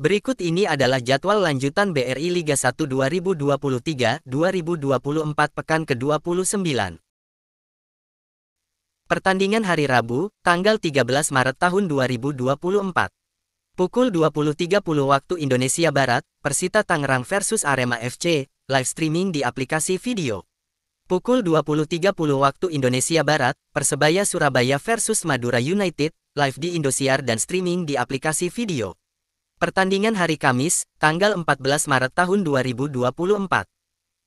Berikut ini adalah jadwal lanjutan BRI Liga 1 2023-2024 pekan ke-29. Pertandingan hari Rabu, tanggal 13 Maret tahun 2024. Pukul 20.30 waktu Indonesia Barat, Persita Tangerang versus Arema FC, live streaming di aplikasi video. Pukul 20.30 waktu Indonesia Barat, Persebaya Surabaya versus Madura United, live di Indosiar dan streaming di aplikasi video. Pertandingan hari Kamis, tanggal 14 Maret tahun 2024.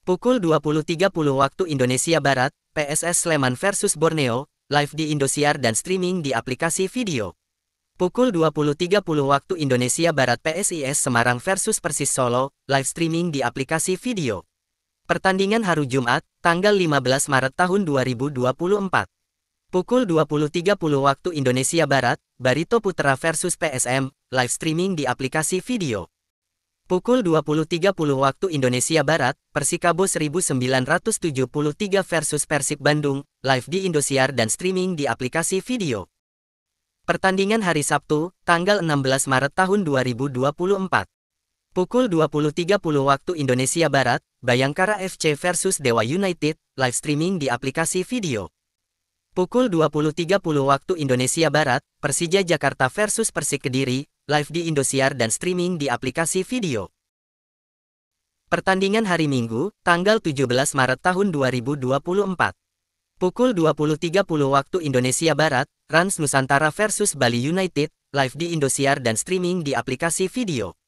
Pukul 20.30 waktu Indonesia Barat, PSS Sleman versus Borneo, live di Indosiar dan streaming di aplikasi video. Pukul 20.30 waktu Indonesia Barat PSIS Semarang versus Persis Solo, live streaming di aplikasi video. Pertandingan hari Jumat, tanggal 15 Maret tahun 2024. Pukul 20.30 waktu Indonesia Barat, Barito Putra versus PSM, live streaming di aplikasi video. Pukul 20.30 waktu Indonesia Barat, Persikabo 1973 versus Persib Bandung, live di Indosiar dan streaming di aplikasi video. Pertandingan hari Sabtu, tanggal 16 Maret tahun 2024. Pukul 20.30 waktu Indonesia Barat, Bayangkara FC versus Dewa United, live streaming di aplikasi video. Pukul 20.30 waktu Indonesia Barat, Persija Jakarta versus Persik Kediri, live di Indosiar dan streaming di aplikasi video. Pertandingan hari Minggu, tanggal 17 Maret tahun 2024. Pukul 20.30 waktu Indonesia Barat, Rans Nusantara versus Bali United, live di Indosiar dan streaming di aplikasi video.